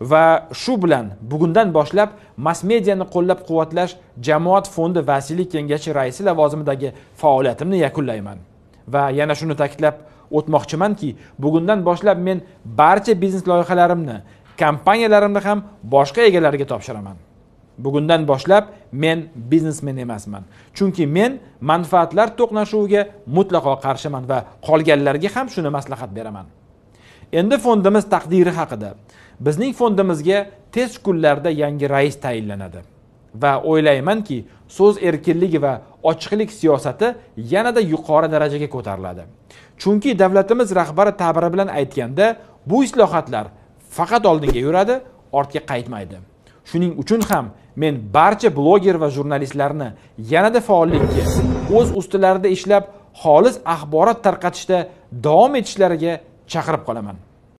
va shu bilan bugundan boshlab mass mediani qo'llab quvvatlash jamoat fondi vasiylik kengashi raisi lavozimidagi faoliyatimni yakunlayman va yana shuni ta'kidlab o'tmoqchimanki bugundan boshlab men barcha biznes loyihalarimni kompaniyalarimni ham boshqa egalariga topshiraman bugundan boshlab men biznesmen emasman chunki men manfaatlar to'qnashuviga mutlaqo qarshiman va qolganlarga ham shuni maslahat beraman endi fondimiz taqdiri haqida bizning fondimizga tez kunlarda yangi rais tayinlanadi va o'ylaymanki so'z erkinligi va ochiqlik siyosati yanada yuqori darajaga ko'tariladi chunki davlatimiz rahbari ta'biri bilan aytganda bu islohotlar faqat oldinga yuradi ortga qaytmaydi shuning uchun ham men barcha bloger va jurnalistlarni yanada faollikka o'z ustilarida ishlab xolis axborot tarqatishda davom etishlariga chaqirib qolaman